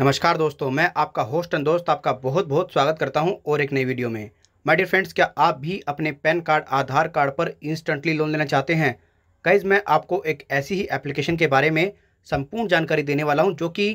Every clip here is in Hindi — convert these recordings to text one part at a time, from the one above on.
नमस्कार दोस्तों मैं आपका होस्ट एंड दोस्त आपका बहुत बहुत स्वागत करता हूं और एक नई वीडियो में माय डियर फ्रेंड्स क्या आप भी अपने पैन कार्ड आधार कार्ड पर इंस्टेंटली लोन लेना चाहते हैं गाइज मैं आपको एक ऐसी ही एप्लीकेशन के बारे में संपूर्ण जानकारी देने वाला हूँ जो कि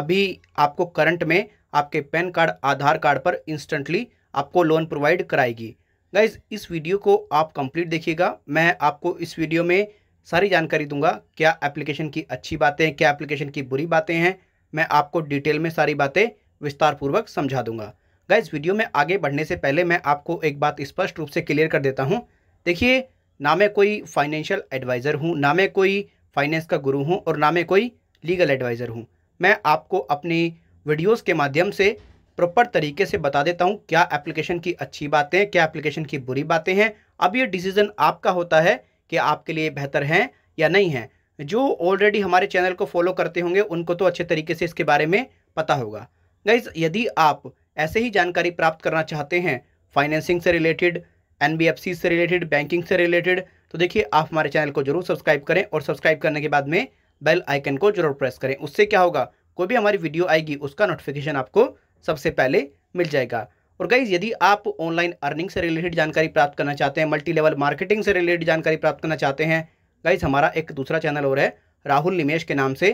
अभी आपको करंट में आपके पैन कार्ड आधार कार्ड पर इंस्टेंटली आपको लोन प्रोवाइड कराएगी गाइज इस वीडियो को आप कंप्लीट देखिएगा मैं आपको इस वीडियो में सारी जानकारी दूंगा क्या एप्लीकेशन की अच्छी बातें क्या एप्लीकेशन की बुरी बातें हैं मैं आपको डिटेल में सारी बातें विस्तारपूर्वक समझा दूंगा गाइज वीडियो में आगे बढ़ने से पहले मैं आपको एक बात स्पष्ट रूप से क्लियर कर देता हूँ देखिए ना मैं कोई फाइनेंशियल एडवाइज़र हूँ ना मैं कोई फाइनेंस का गुरु हूँ और ना मैं कोई लीगल एडवाइज़र हूँ मैं आपको अपनी वीडियोस के माध्यम से प्रॉपर तरीके से बता देता हूँ क्या एप्लीकेशन की अच्छी बातें क्या एप्लीकेशन की बुरी बातें हैं अब ये डिसीज़न आपका होता है कि आपके लिए बेहतर हैं या नहीं हैं जो ऑलरेडी हमारे चैनल को फॉलो करते होंगे उनको तो अच्छे तरीके से इसके बारे में पता होगा गाइज यदि आप ऐसे ही जानकारी प्राप्त करना चाहते हैं फाइनेंसिंग से रिलेटेड एन से रिलेटेड बैंकिंग से रिलेटेड तो देखिए आप हमारे चैनल को जरूर सब्सक्राइब करें और सब्सक्राइब करने के बाद में बेल आइकन को जरूर प्रेस करें उससे क्या होगा कोई भी हमारी वीडियो आएगी उसका नोटिफिकेशन आपको सबसे पहले मिल जाएगा और गाइज यदि आप ऑनलाइन अर्निंग से रिलेटेड जानकारी प्राप्त करना चाहते हैं मल्टी लेवल मार्केटिंग से रिलेटेड जानकारी प्राप्त करना चाहते हैं गाइज हमारा एक दूसरा चैनल और है राहुल निमेश के नाम से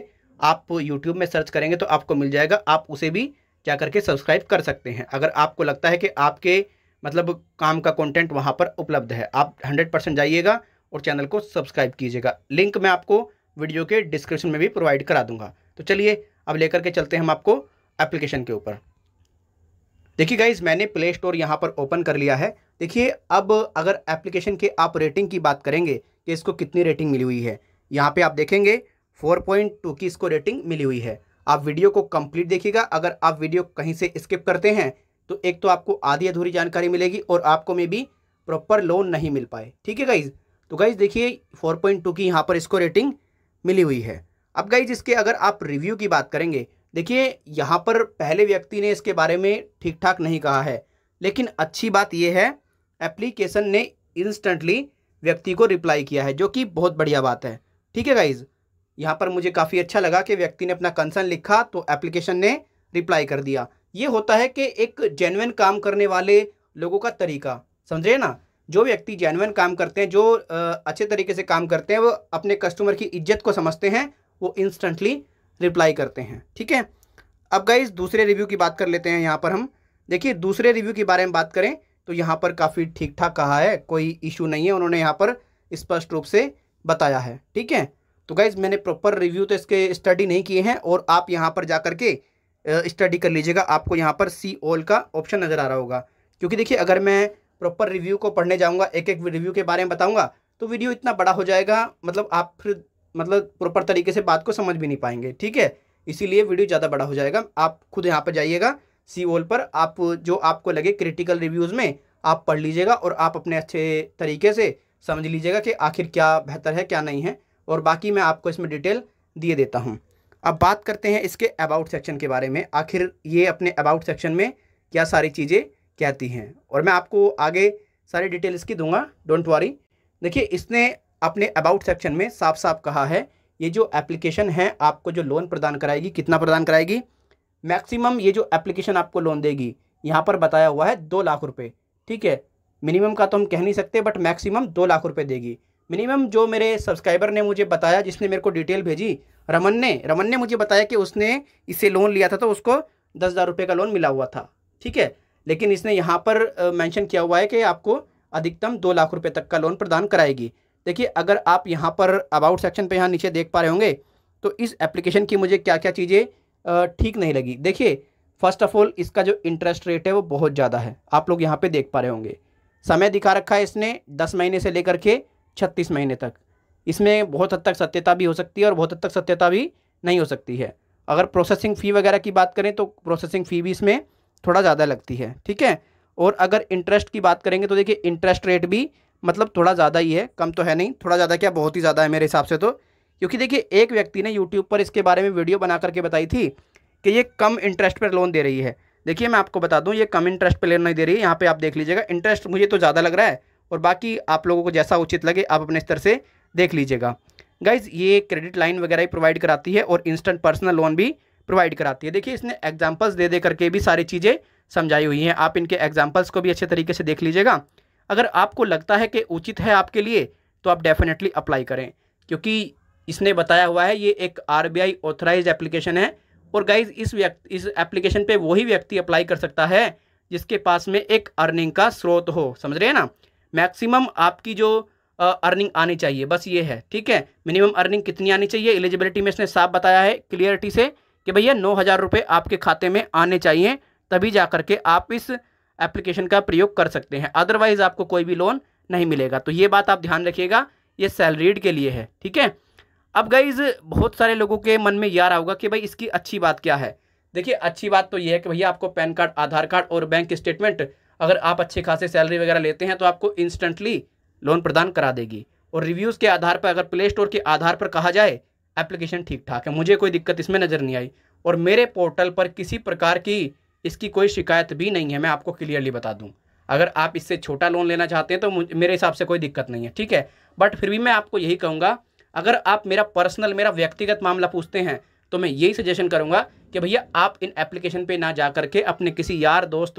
आप यूट्यूब में सर्च करेंगे तो आपको मिल जाएगा आप उसे भी जा करके सब्सक्राइब कर सकते हैं अगर आपको लगता है कि आपके मतलब काम का कंटेंट वहाँ पर उपलब्ध है आप 100 परसेंट जाइएगा और चैनल को सब्सक्राइब कीजिएगा लिंक मैं आपको वीडियो के डिस्क्रिप्शन में भी प्रोवाइड करा दूंगा तो चलिए अब लेकर के चलते हैं हम आपको एप्लीकेशन के ऊपर देखिए गाइज मैंने प्ले स्टोर यहाँ पर ओपन कर लिया है देखिए अब अगर एप्लीकेशन के आप रेटिंग की बात करेंगे कि इसको कितनी रेटिंग मिली हुई है यहाँ पे आप देखेंगे 4.2 की इसको रेटिंग मिली हुई है आप वीडियो को कंप्लीट देखिएगा अगर आप वीडियो कहीं से स्किप करते हैं तो एक तो आपको आधी अधूरी जानकारी मिलेगी और आपको मे भी प्रॉपर लोन नहीं मिल पाए ठीक है गाइज़ तो गाइज़ देखिए 4.2 की यहाँ पर इसको रेटिंग मिली हुई है अब गाइज इसके अगर आप रिव्यू की बात करेंगे देखिए यहाँ पर पहले व्यक्ति ने इसके बारे में ठीक ठाक नहीं कहा है लेकिन अच्छी बात यह है एप्लीकेशन ने इंस्टेंटली व्यक्ति को रिप्लाई किया है जो कि बहुत बढ़िया बात है ठीक है गाइज यहाँ पर मुझे काफ़ी अच्छा लगा कि व्यक्ति ने अपना कंसर्न लिखा तो एप्लीकेशन ने रिप्लाई कर दिया ये होता है कि एक जेनुअन काम करने वाले लोगों का तरीका समझे ना जो व्यक्ति जेनुअन काम करते हैं जो अच्छे तरीके से काम करते हैं वो अपने कस्टमर की इज्जत को समझते हैं वो इंस्टेंटली रिप्लाई करते हैं ठीक है अब गाइज दूसरे रिव्यू की बात कर लेते हैं यहाँ पर हम देखिए दूसरे रिव्यू के बारे में बात करें तो यहाँ पर काफ़ी ठीक ठाक कहा है कोई इशू नहीं है उन्होंने यहाँ पर स्पष्ट रूप से बताया है ठीक है तो गाइज़ मैंने प्रॉपर रिव्यू तो इसके स्टडी नहीं किए हैं और आप यहाँ पर जा के स्टडी कर लीजिएगा आपको यहाँ पर सी ओल का ऑप्शन नज़र आ रहा होगा क्योंकि देखिए अगर मैं प्रॉपर रिव्यू को पढ़ने जाऊँगा एक एक रिव्यू के बारे में बताऊँगा तो वीडियो इतना बड़ा हो जाएगा मतलब आप फिर मतलब प्रॉपर तरीके से बात को समझ भी नहीं पाएंगे ठीक है इसीलिए वीडियो ज़्यादा बड़ा हो जाएगा आप खुद यहाँ पर जाइएगा सी ओल पर आप जो आपको लगे क्रिटिकल रिव्यूज़ में आप पढ़ लीजिएगा और आप अपने अच्छे तरीके से समझ लीजिएगा कि आखिर क्या बेहतर है क्या नहीं है और बाकी मैं आपको इसमें डिटेल दिए देता हूँ अब बात करते हैं इसके अबाउट सेक्शन के बारे में आखिर ये अपने अबाउट सेक्शन में क्या सारी चीज़ें कहती हैं और मैं आपको आगे सारी डिटेल इसकी दूंगा डोंट वरी देखिए इसने अपने अबाउट सेक्शन में साफ साफ कहा है ये जो एप्लीकेशन है आपको जो लोन प्रदान कराएगी कितना प्रदान कराएगी मैक्सिमम ये जो एप्लीकेशन आपको लोन देगी यहाँ पर बताया हुआ है दो लाख रुपये ठीक है मिनिमम का तो हम कह नहीं सकते बट मैक्सिमम दो लाख रुपये देगी मिनिमम जो मेरे सब्सक्राइबर ने मुझे बताया जिसने मेरे को डिटेल भेजी रमन ने रमन ने मुझे बताया कि उसने इसे लोन लिया था तो उसको दस हज़ार रुपये का लोन मिला हुआ था ठीक है लेकिन इसने यहाँ पर मेंशन किया हुआ है कि आपको अधिकतम दो लाख रुपये तक का लोन प्रदान कराएगी देखिए अगर आप यहाँ पर अबाउट सेक्शन पे यहाँ नीचे देख पा रहे होंगे तो इस एप्लीकेशन की मुझे क्या क्या चीज़ें ठीक नहीं लगी देखिए फर्स्ट ऑफ ऑल इसका जो इंटरेस्ट रेट है वो बहुत ज़्यादा है आप लोग यहाँ पर देख पा रहे होंगे समय दिखा रखा है इसने दस महीने से लेकर के छत्तीस महीने तक इसमें बहुत हद तक सत्यता भी हो सकती है और बहुत हद तक सत्यता भी नहीं हो सकती है अगर प्रोसेसिंग फ़ी वगैरह की बात करें तो प्रोसेसिंग फ़ी भी इसमें थोड़ा ज़्यादा लगती है ठीक है और अगर इंटरेस्ट की बात करेंगे तो देखिए इंटरेस्ट रेट भी मतलब थोड़ा ज़्यादा ही है कम तो है नहीं थोड़ा ज़्यादा क्या बहुत ही ज़्यादा है मेरे हिसाब से तो क्योंकि देखिए एक व्यक्ति ने यूट्यूब पर इसके बारे में वीडियो बना करके बताई थी कि ये कम इंटरेस्ट पर लोन दे रही है देखिए मैं आपको बता दूँ ये कम इंटरेस्ट पर लोन नहीं दे रही है यहाँ पर आप देख लीजिएगा इंटरेस्ट मुझे तो ज़्यादा लग रहा है और बाकी आप लोगों को जैसा उचित लगे आप अपने स्तर से देख लीजिएगा गाइज ये क्रेडिट लाइन वगैरह ही प्रोवाइड कराती है और इंस्टेंट पर्सनल लोन भी प्रोवाइड कराती है देखिए इसने एग्जाम्पल्स दे दे करके भी सारी चीज़ें समझाई हुई हैं आप इनके एग्जाम्पल्स को भी अच्छे तरीके से देख लीजिएगा अगर आपको लगता है कि उचित है आपके लिए तो आप डेफिनेटली अप्लाई करें क्योंकि इसने बताया हुआ है ये एक R B I authorise application है और गाइज इस व्यक्ति इस एप्लीकेशन पे वही व्यक्ति अप्लाई कर सकता है जिसके पास में एक अर्निंग का स्रोत हो समझ रहे हैं ना मैक्सिमम आपकी जो अर्निंग आनी चाहिए बस ये है ठीक है मिनिमम अर्निंग कितनी आनी चाहिए एलिजिबिलिटी में इसने साफ बताया है क्लियरिटी से कि भैया नौ हज़ार रुपये आपके खाते में आने चाहिए तभी जा करके आप इस एप्लीकेशन का प्रयोग कर सकते हैं अदरवाइज आपको कोई भी लोन नहीं मिलेगा तो ये बात आप ध्यान रखिएगा ये सैलरीड के लिए है ठीक है अब गाइज बहुत सारे लोगों के मन में यार होगा कि भाई इसकी अच्छी बात क्या है देखिए अच्छी बात तो ये है कि भैया आपको पैन कार्ड आधार कार्ड और बैंक स्टेटमेंट अगर आप अच्छे खासे सैलरी वगैरह लेते हैं तो आपको इंस्टेंटली लोन प्रदान करा देगी और रिव्यूज़ के आधार पर अगर प्ले स्टोर के आधार पर कहा जाए एप्लीकेशन ठीक ठाक है मुझे कोई दिक्कत इसमें नज़र नहीं आई और मेरे पोर्टल पर किसी प्रकार की इसकी कोई शिकायत भी नहीं है मैं आपको क्लियरली बता दूँ अगर आप इससे छोटा लोन लेना चाहते हैं तो मेरे हिसाब से कोई दिक्कत नहीं है ठीक है बट फिर भी मैं आपको यही कहूँगा अगर आप मेरा पर्सनल मेरा व्यक्तिगत मामला पूछते हैं तो मैं यही सजेशन करूँगा कि भैया आप इन एप्लीकेशन पे ना जा करके अपने किसी यार दोस्त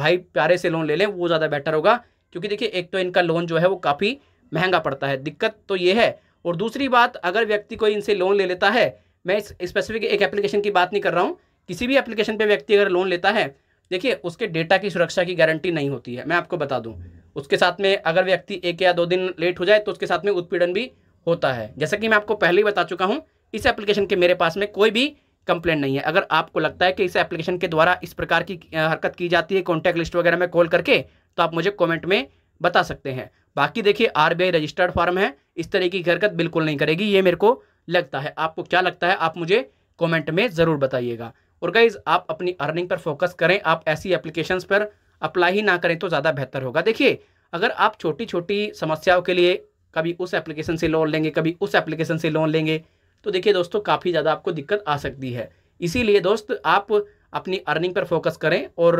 भाई प्यारे से लोन ले लें वो ज़्यादा बेटर होगा क्योंकि देखिए एक तो इनका लोन जो है वो काफ़ी महंगा पड़ता है दिक्कत तो ये है और दूसरी बात अगर व्यक्ति कोई इनसे लोन ले लेता है मैं स्पेसिफिक एक एप्लीकेशन की बात नहीं कर रहा हूँ किसी भी एप्लीकेशन पे व्यक्ति अगर लोन लेता है देखिए उसके डेटा की सुरक्षा की गारंटी नहीं होती है मैं आपको बता दूं उसके साथ में अगर व्यक्ति एक या दो दिन लेट हो जाए तो उसके साथ में उत्पीड़न भी होता है जैसा कि मैं आपको पहले ही बता चुका हूँ इस एप्लीकेशन के मेरे पास में कोई भी कंप्लेंट नहीं है अगर आपको लगता है कि इस एप्लीकेशन के द्वारा इस प्रकार की हरकत की जाती है कॉन्टैक्ट लिस्ट वगैरह में कॉल करके तो आप मुझे कॉमेंट में बता सकते हैं बाकी देखिए आर रजिस्टर्ड फॉर्म है इस तरह की हरकत बिल्कुल नहीं करेगी ये मेरे को लगता है आपको क्या लगता है आप मुझे कमेंट में ज़रूर बताइएगा और गाइज आप अपनी अर्निंग पर फोकस करें आप ऐसी एप्लीकेशन पर अप्लाई ही ना करें तो ज़्यादा बेहतर होगा देखिए अगर आप छोटी छोटी समस्याओं के लिए कभी उस एप्लीकेशन से लोन लेंगे कभी उस एप्लीकेशन से लोन लेंगे तो देखिए दोस्तों काफ़ी ज़्यादा आपको दिक्कत आ सकती है इसीलिए दोस्त आप अपनी अर्निंग पर फोकस करें और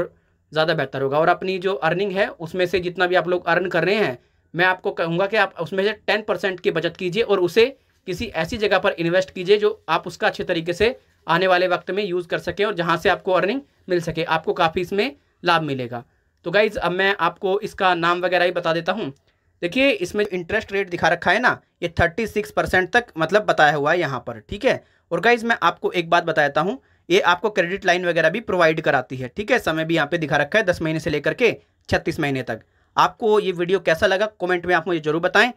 ज़्यादा बेहतर होगा और अपनी जो अर्निंग है उसमें से जितना भी आप लोग अर्न कर रहे हैं मैं आपको कहूँगा कि आप उसमें से टेन परसेंट की बचत कीजिए और उसे किसी ऐसी जगह पर इन्वेस्ट कीजिए जो आप उसका अच्छे तरीके से आने वाले वक्त में यूज़ कर सकें और जहाँ से आपको अर्निंग मिल सके आपको काफ़ी इसमें लाभ मिलेगा तो गाइज़ अब मैं आपको इसका नाम वगैरह ही बता देता हूँ देखिए इसमें इंटरेस्ट रेट दिखा रखा है ना ये थर्टी सिक्स परसेंट तक मतलब बताया हुआ है यहाँ पर ठीक है और गाइज़ मैं आपको एक बात बताता हूँ ये आपको क्रेडिट लाइन वगैरह भी प्रोवाइड कराती है ठीक है समय भी यहाँ पे दिखा रखा है दस महीने से लेकर के छत्तीस महीने तक आपको ये वीडियो कैसा लगा कॉमेंट में आप मुझे ज़रूर बताएं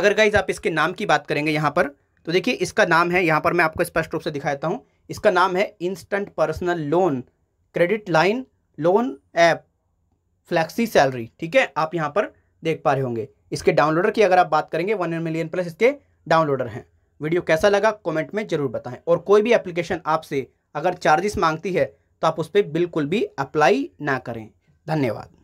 अगर गाइज आप इसके नाम की बात करेंगे यहाँ पर तो देखिए इसका नाम है यहाँ पर मैं आपको स्पष्ट रूप से दिखाता हूँ इसका नाम है instant personal loan credit line loan app flexi salary ठीक है आप यहाँ पर देख पा रहे होंगे इसके डाउनलोडर की अगर आप बात करेंगे वन मिलियन प्लस इसके डाउनलोडर हैं वीडियो कैसा लगा कमेंट में ज़रूर बताएं और कोई भी एप्लीकेशन आपसे अगर चार्जेस मांगती है तो आप उस पर बिल्कुल भी अप्लाई ना करें धन्यवाद